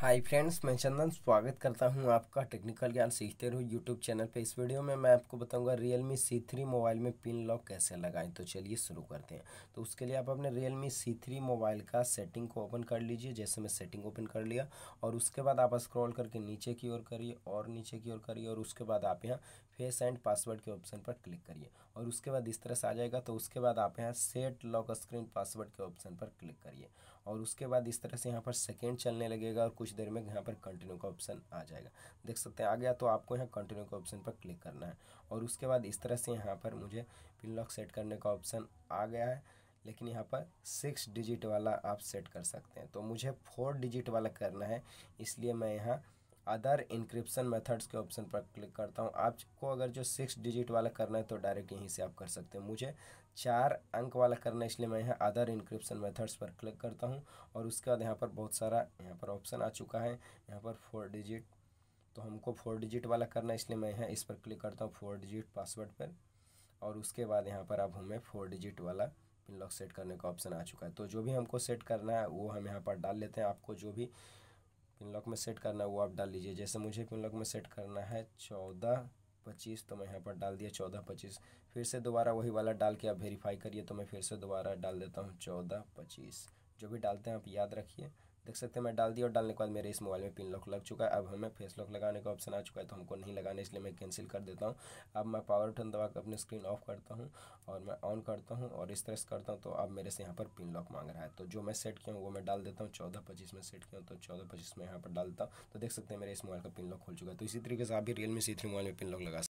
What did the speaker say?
hi friends मैं चंदन स्वागत करता हूं आपका टेक्निकल ज्ञान सीखते रहो यूट्यूब चैनल पे इस वीडियो में मैं आपको बताऊंगा Realme C three mobile में पिन लॉक कैसे लगाएं तो चलिए शुरू करते हैं तो उसके लिए आप अपने Realme C three mobile का सेटिंग को ओपन कर लीजिए जैसे मैं सेटिंग ओपन कर लिया और उसके बाद आप स्क्रॉल करके नीचे की ओर करिए और नीचे की ओर करिए और उसके बाद आप यहाँ फेस एंड पासवर्ड के ऑप्शन पर क्लिक करिए और उसके बाद इस तरह से आ जाएगा तो उसके बाद आप यहाँ सेट लॉक स्क्रीन पासवर्ड के ऑप्शन पर क्लिक करिए और उसके बाद इस तरह से यहाँ पर सेकेंड चलने लगेगा और कुछ देर में यहाँ पर कंटिन्यू का ऑप्शन आ जाएगा देख सकते हैं आ गया तो आपको यहाँ कंटिन्यू का ऑप्शन पर क्लिक करना है और उसके बाद इस तरह से यहाँ पर मुझे पिन लॉक सेट करने का ऑप्शन आ गया है लेकिन यहाँ पर सिक्स डिजिट वाला आप सेट कर सकते हैं तो मुझे फोर डिजिट वाला करना है इसलिए मैं यहाँ अदर इंक्रिप्शन मेथड्स के ऑप्शन पर क्लिक करता हूँ आपको अगर जो सिक्स डिजिट वाला करना है तो डायरेक्ट यहीं से आप कर सकते हैं मुझे चार अंक वाला करना है इसलिए मैं यहाँ अदर इंक्रिप्शन मेथड्स पर क्लिक करता हूँ और उसके बाद यहाँ पर बहुत सारा यहाँ पर ऑप्शन आ चुका है यहाँ पर फोर डिजिट तो हमको फोर डिजिट वाला करना है इसलिए मैं यहाँ इस पर क्लिक करता हूँ फोर डिजिट पासवर्ड पर और उसके बाद यहाँ पर अब हमें फोर डिजिट वाला पिन लॉक सेट करने का ऑप्शन आ चुका है तो जो भी हमको सेट करना है वो हम यहाँ पर डाल लेते हैं आपको जो भी पिन लॉक में सेट करना है वो आप डाल लीजिए जैसे मुझे पिन लॉक में सेट करना है चौदह पच्चीस तो मैं यहाँ पर डाल दिया चौदह पच्चीस फिर से दोबारा वही वाला डाल के आप वेरीफाई करिए तो मैं फिर से दोबारा डाल देता हूँ चौदह पच्चीस जो भी डालते हैं आप याद रखिए देख सकते हैं मैं डाल दिया और डालने के बाद मेरे इस मोबाइल में पिन लॉक लग चुका है अब हमें फेस लॉक लगाने का ऑप्शन आ चुका है तो हमको नहीं लगाना इसलिए मैं कैंसिल कर देता हूँ अब मैं पावर बटन दबा कर अपनी स्क्रीन ऑफ करता हूँ और मैं ऑन करता हूँ और इस तरह से करता हूँ तो अब मेरे से यहाँ पर पिन लॉक मांग रहा है तो जो मैं सेट किया हूँ वो मैं डाल देता हूँ चौदह पच्चीस में सेट किया हूँ तो चौदह पच्चीस में यहाँ पर डालता हूँ तो देख सकते हैं मेरे इस मोबाइल का पिन लॉक खुल चुका है तो इसी तरीके से आप भी रियलमी सी थ्री मोबाइल में पिन लॉक लगा